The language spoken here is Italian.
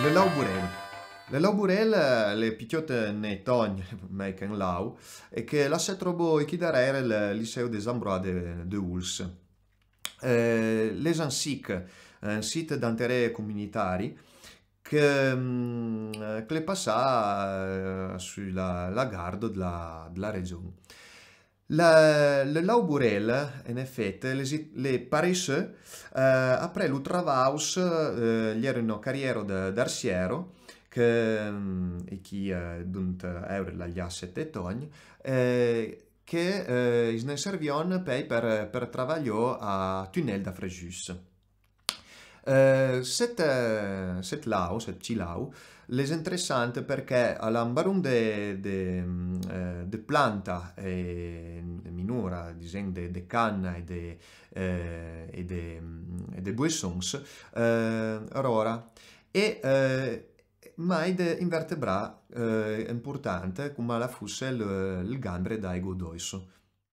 Le Lau Burel. Le Lau Burel eh, le picchiotte nei togni, Meiken Lau, e che la lascia trovo i chidarere il liceo des Ambrois de, de Uls. Eh, les Ansic, un sito d'antere comunitari, che Eh, le passa eh, sulla lagarddo eh, de la region'urel en effette le Parisisse apr llu travaus glino carriero d' siero e chi euro lagliaasse tetogne che is ne servion pei per per travaglio a tunnel da fregissse. set, set lau, set ci les interessante perché all'ambarun de, de, eh, de, planta e minora, disegno de, de, canna e de, eh, e de, e de buissons, eh, rora, e eh, ma è invertebra eh, importante come la fosse il, il gambre dai godoiso.